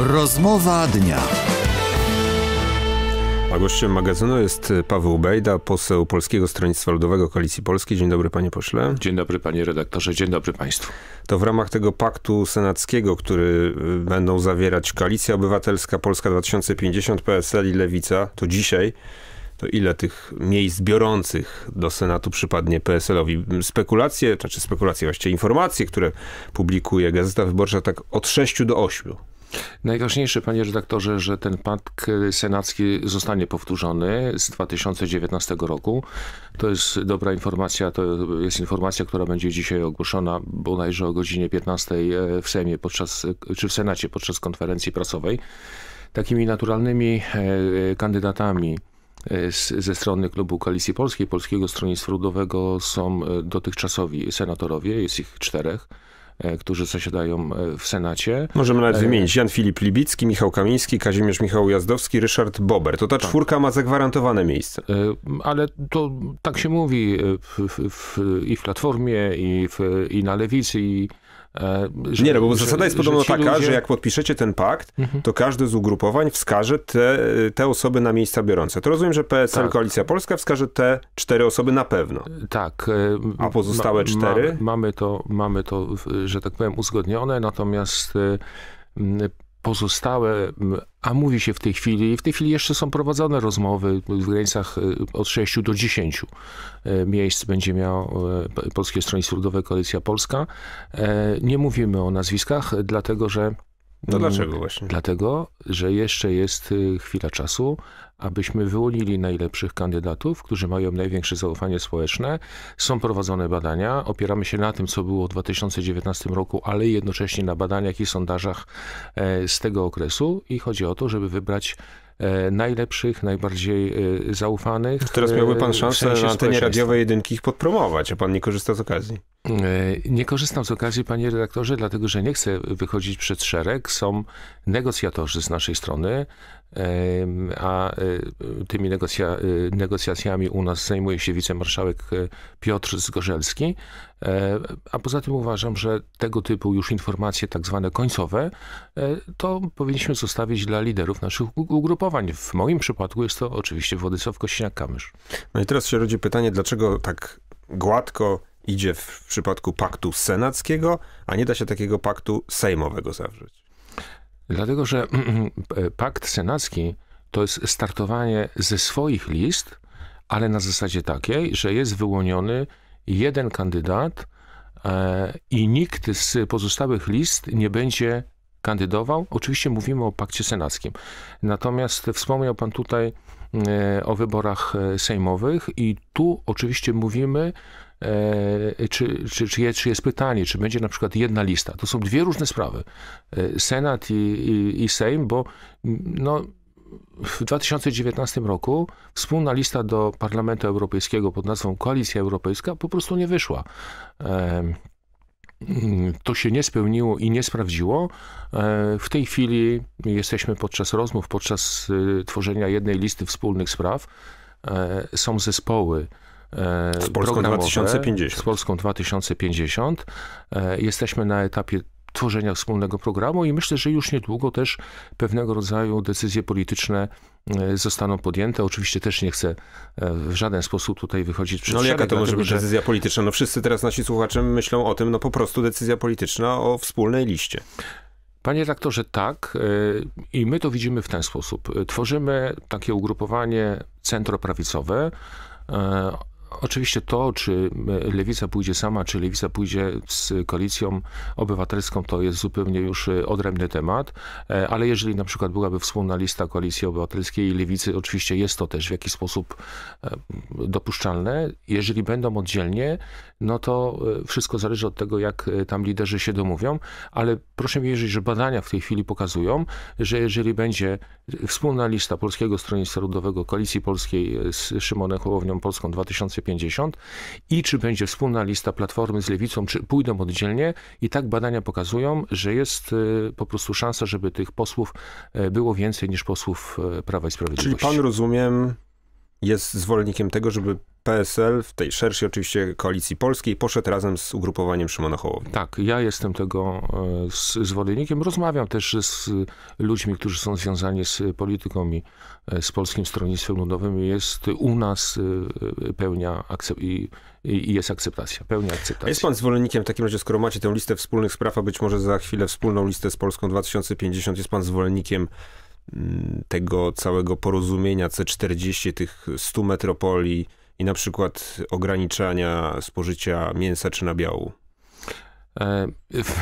Rozmowa dnia. A gościem magazynu jest y, Paweł Bejda, poseł Polskiego Stronnictwa Ludowego Koalicji Polskiej. Dzień dobry panie pośle. Dzień dobry panie redaktorze, dzień dobry państwu. To w ramach tego paktu senackiego, który y, będą zawierać Koalicja Obywatelska, Polska 2050, PSL i Lewica, to dzisiaj to ile tych miejsc biorących do Senatu przypadnie PSL-owi? Spekulacje, znaczy spekulacje, właściwie informacje, które publikuje Gazeta Wyborcza, tak od 6 do 8 Najważniejsze, panie redaktorze, że ten pakt senacki zostanie powtórzony z 2019 roku. To jest dobra informacja, to jest informacja, która będzie dzisiaj ogłoszona bodajże o godzinie 15 e, w Sejmie podczas, czy w Senacie podczas konferencji prasowej. Takimi naturalnymi e, kandydatami e, ze strony klubu Koalicji Polskiej, Polskiego Stronnictwa Ludowego są dotychczasowi senatorowie, jest ich czterech. E, którzy zasiadają e, w Senacie. Możemy nawet e, wymienić Jan Filip Libicki, Michał Kamiński, Kazimierz Michał Jazdowski, Ryszard Bober. To ta tak. czwórka ma zagwarantowane miejsce. Ale to tak się mówi w, w, i w Platformie, i, w, i na Lewicy, i E, że, nie, no bo że, zasada jest podobno że taka, ludzie... że jak podpiszecie ten pakt, mhm. to każdy z ugrupowań wskaże te, te osoby na miejsca biorące. To rozumiem, że PSL tak. Koalicja Polska wskaże te cztery osoby na pewno. E, tak. E, A pozostałe ma, cztery? mamy, to, mamy to, że tak powiem, uzgodnione, natomiast pozostałe, a mówi się w tej chwili, w tej chwili jeszcze są prowadzone rozmowy w granicach e, od 6 do 10 e, miejsc będzie miało e, Polskie Stronnictwo Ludowe Koalicja Polska. Nie mówimy o nazwiskach, dlatego że no, dlaczego no, właśnie? Dlatego, że jeszcze jest y, chwila czasu, abyśmy wyłonili najlepszych kandydatów, którzy mają największe zaufanie społeczne. Są prowadzone badania, opieramy się na tym, co było w 2019 roku, ale jednocześnie na badaniach i sondażach e, z tego okresu i chodzi o to, żeby wybrać e, najlepszych, najbardziej e, zaufanych. Teraz miałby pan szansę w sensie na antenie radiowej jedynki ich podpromować, a pan nie korzysta z okazji. E, nie korzystam z okazji, panie redaktorze, dlatego że nie chcę wychodzić przed szereg. Są negocjatorzy z naszej strony, e, a e, tymi negocja negocjacjami u nas zajmuje się wicemarszałek Piotr Zgorzelski. A poza tym uważam, że tego typu już informacje, tak zwane końcowe, to powinniśmy zostawić dla liderów naszych ugrupowań. W moim przypadku jest to oczywiście Władysław Kościniak-Kamysz. No i teraz się rodzi pytanie, dlaczego tak gładko idzie w przypadku paktu senackiego, a nie da się takiego paktu sejmowego zawrzeć? Dlatego, że pakt senacki to jest startowanie ze swoich list, ale na zasadzie takiej, że jest wyłoniony jeden kandydat e, i nikt z pozostałych list nie będzie kandydował. Oczywiście mówimy o pakcie senackim. Natomiast wspomniał pan tutaj e, o wyborach e, sejmowych i tu oczywiście mówimy E, czy, czy, czy, jest, czy jest pytanie, czy będzie na przykład jedna lista. To są dwie różne sprawy. E, Senat i, i, i Sejm, bo mm, no, w 2019 roku wspólna lista do Parlamentu Europejskiego pod nazwą Koalicja Europejska po prostu nie wyszła. E, mm, to się nie spełniło i nie sprawdziło. W tej chwili jesteśmy podczas rozmów, podczas y, tworzenia jednej listy wspólnych spraw. Są zespoły E, z Polską 2050. Z Polską 2050. E, jesteśmy na etapie tworzenia wspólnego programu i myślę, że już niedługo też pewnego rodzaju decyzje polityczne e, zostaną podjęte. Oczywiście też nie chcę w żaden sposób tutaj wychodzić przed No ale jaka to może być że... decyzja polityczna? No wszyscy teraz nasi słuchacze myślą o tym, no po prostu decyzja polityczna o wspólnej liście. Panie redaktorze, tak i my to widzimy w ten sposób. Tworzymy takie ugrupowanie centroprawicowe, Oczywiście to, czy e, lewica pójdzie sama, czy lewica pójdzie z koalicją obywatelską, to jest zupełnie już e, odrębny temat, e, ale jeżeli na przykład byłaby wspólna lista koalicji obywatelskiej i lewicy, oczywiście jest to też w jakiś sposób dopuszczalne. Jeżeli będą oddzielnie, no to wszystko zależy od tego, jak tam liderzy się domówią, ale proszę mi wierzyć, że badania w tej chwili pokazują, że jeżeli będzie wspólna lista Polskiego Stronnictwa Ludowego, Koalicji Polskiej z Szymonem Hołownią Polską 2000 2050 i czy będzie wspólna lista Platformy z Lewicą, czy pójdą oddzielnie. I tak badania pokazują, że jest e, po prostu szansa, żeby tych posłów e, było więcej niż posłów e, Prawa i Sprawiedliwości. Czyli pan, rozumiem, jest zwolennikiem tego, żeby PSL, w tej szerszej oczywiście koalicji polskiej, poszedł razem z ugrupowaniem Szymona Hołowni. Tak, ja jestem tego e, z, zwolennikiem. Rozmawiam też z ludźmi, którzy są związani z polityką i e, z Polskim Stronnictwem Ludowym. Jest u nas e, pełnia akceptacja i jest akceptacja, pełnia akceptacja. jest pan zwolennikiem, w takim razie, skoro macie tę listę wspólnych spraw, a być może za chwilę wspólną listę z Polską 2050, jest pan zwolennikiem mm, tego całego porozumienia C40, tych 100 metropolii, i na przykład ograniczania spożycia mięsa czy nabiału? E,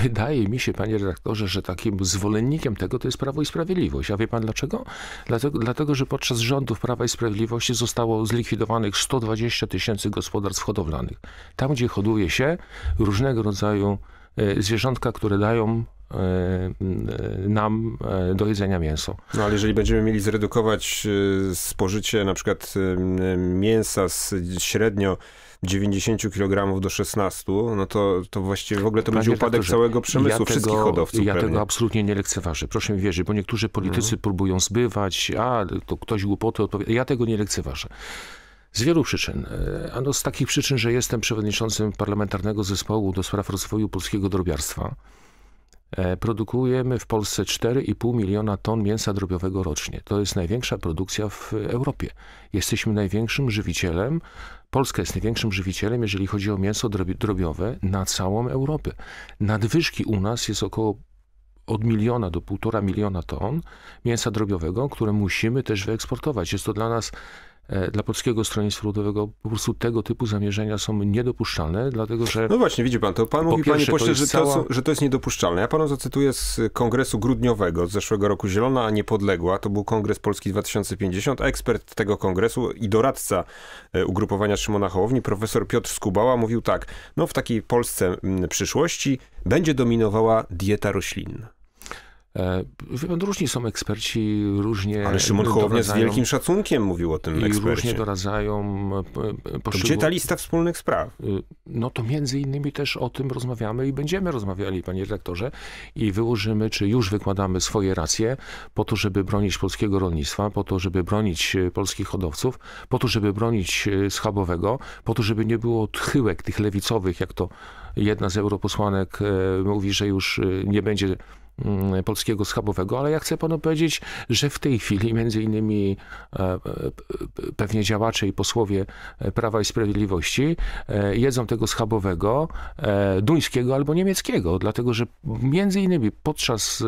wydaje mi się, panie redaktorze, że takim zwolennikiem tego to jest Prawo i Sprawiedliwość. A wie pan dlaczego? Dlatego, dlatego że podczas rządów Prawa i Sprawiedliwości zostało zlikwidowanych 120 tysięcy gospodarstw hodowlanych. Tam, gdzie hoduje się różnego rodzaju e, zwierzątka, które dają E, nam e, do jedzenia mięso. No ale jeżeli będziemy mieli zredukować e, spożycie na przykład mięsa z średnio 90 kg do 16, no to, to właściwie w ogóle to Panie będzie upadek doktorze, całego przemysłu, ja wszystkich tego, hodowców. Ja pewnie. tego absolutnie nie lekceważę, proszę mi wierzyć, bo niektórzy politycy mhm. próbują zbywać, a to ktoś głupoty odpowiada. Ja tego nie lekceważę. Z wielu przyczyn. Ano z takich przyczyn, że jestem przewodniczącym parlamentarnego zespołu do spraw rozwoju polskiego drobiarstwa. E, produkujemy w Polsce 4,5 miliona ton mięsa drobiowego rocznie. To jest największa produkcja w Europie. Jesteśmy największym żywicielem Polska jest największym żywicielem, jeżeli chodzi o mięso drobiowe na całą Europę. Nadwyżki u nas jest około od miliona do półtora miliona ton mięsa drobiowego, które musimy też wyeksportować. Jest to dla nas E, dla Polskiego Stronnictwa Ludowego po prostu tego typu zamierzenia są niedopuszczalne, dlatego że... No właśnie, widzi pan, to pan po mówi, pierwsze, panie pośle, to że, cała... to, że to jest niedopuszczalne. Ja panu zacytuję z kongresu grudniowego z zeszłego roku Zielona Niepodległa, to był Kongres Polski 2050, a ekspert tego kongresu i doradca e, ugrupowania Szymona Hołowni, profesor Piotr Skubała mówił tak, no w takiej Polsce przyszłości będzie dominowała dieta roślinna. E, różni są eksperci, różnie. Ale Szymon Hołownia z wielkim szacunkiem mówił o tym i Różnie doradzają. E, e, Poszczegół... Gdzie ta lista wspólnych spraw? No to między innymi też o tym rozmawiamy i będziemy rozmawiali, panie redaktorze, i wyłożymy, czy już wykładamy swoje racje po to, żeby bronić polskiego rolnictwa, po to, żeby bronić polskich hodowców, po to, żeby bronić schabowego, po to, żeby nie było odchyłek tych lewicowych, jak to jedna z europosłanek mówi, że już nie będzie Mm, polskiego schabowego, ale ja chcę panu powiedzieć, że w tej chwili między innymi e, e, e, pewnie działacze i posłowie Prawa i Sprawiedliwości jedzą tego schabowego duńskiego albo niemieckiego, dlatego że między innymi podczas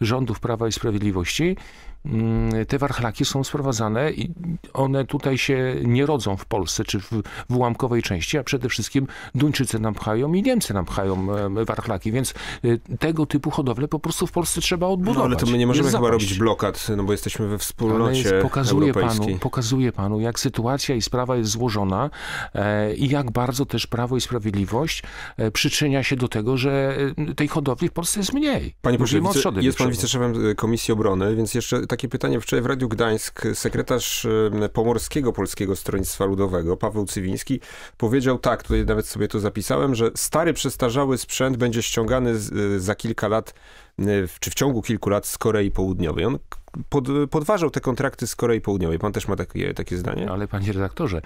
rządów Prawa i Sprawiedliwości Mm, te warchlaki są sprowadzane i one tutaj się nie rodzą w Polsce czy w, w ułamkowej części, a przede wszystkim Duńczycy nam pchają i Niemcy nam pchają warchlaki, więc y, tego typu hodowle po prostu w Polsce trzeba odbudować. No, ale to my nie możemy chyba robić blokad, no bo jesteśmy we wspólnocie ale pokazuje panu, pokazuje panu, jak sytuacja i sprawa jest złożona e, i jak bardzo też Prawo i Sprawiedliwość e, przyczynia się do tego, że e, tej hodowli w Polsce jest mniej. Panie pośle, jest pan wiceszefem e, Komisji Obrony, więc jeszcze takie pytanie wczoraj w Radiu Gdańsk. Sekretarz e, Pomorskiego Polskiego Stronnictwa Ludowego, Paweł Cywiński, powiedział tak, tutaj nawet sobie to zapisałem, że stary, przestarzały sprzęt będzie ściągany e, za kilka lat, e, czy w ciągu kilku lat z Korei Południowej. On pod, podważał te kontrakty z Korei Południowej. Pan też ma takie, takie zdanie? Ale panie redaktorze,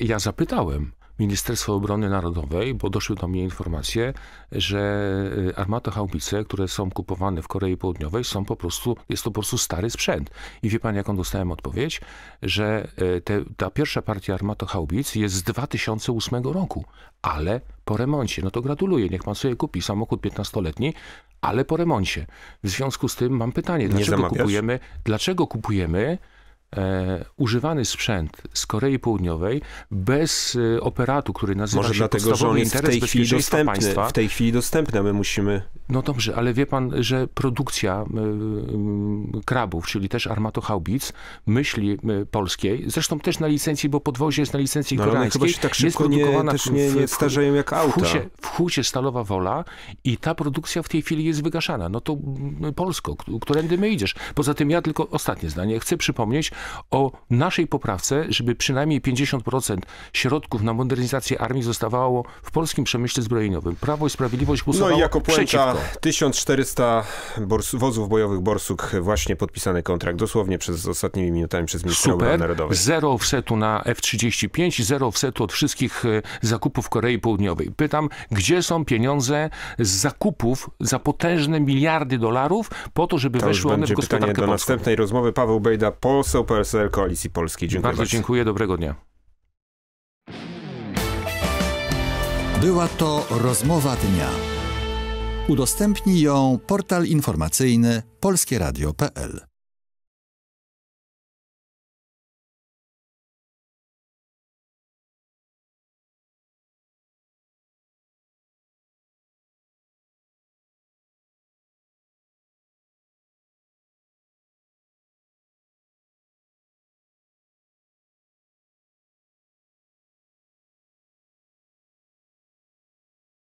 ja zapytałem, Ministerstwo Obrony Narodowej, bo doszły do mnie informacje, że y, armatochałbice, które są kupowane w Korei Południowej, są po prostu, jest to po prostu stary sprzęt. I wie pan, jaką dostałem odpowiedź? Że y, te, ta pierwsza partia armatochałbic jest z 2008 roku, ale po remoncie. No to gratuluję, niech pan sobie kupi samochód 15-letni, ale po remoncie. W związku z tym mam pytanie, dlaczego kupujemy, dlaczego kupujemy e, używany sprzęt z Korei Południowej bez e, operatu, który nazywa Może się dlatego, że on jest w tej, chwili dostępny, państwa. w tej chwili dostępny, my musimy no dobrze, ale wie pan, że produkcja e, krabów, czyli też armatochaubic, myśli e, polskiej, zresztą też na licencji, bo podwozie jest na licencji no, koreańskiej, chyba się tak jest produkowana nie, nie, starzeją jak auta. W hucie, w Stalowa Wola i ta produkcja w tej chwili jest wygaszana. No to Polsko, którędy my idziesz? Poza tym ja tylko ostatnie zdanie. Chcę przypomnieć o naszej poprawce, żeby przynajmniej 50% środków na modernizację armii zostawało w polskim przemyśle zbrojeniowym. Prawo i Sprawiedliwość głosowało no i jako puenta, 1400 bors, wozów bojowych Borsuk, właśnie podpisany kontrakt dosłownie przez ostatnimi minutami przez ministerstwo Obrony Narodowej. Zero offsetu na F-35, zero offsetu od wszystkich e, zakupów Korei Południowej. Pytam, gdzie są pieniądze z zakupów za potężne miliardy dolarów po to, żeby to weszły one w gospodarkę pytanie do polską. następnej rozmowy. Paweł Bejda, poseł PSL Koalicji Polskiej. Dziękuję bardzo. Bardzo dziękuję, dobrego dnia. Była to rozmowa dnia. Udostępni ją portal informacyjny polskieradio.pl.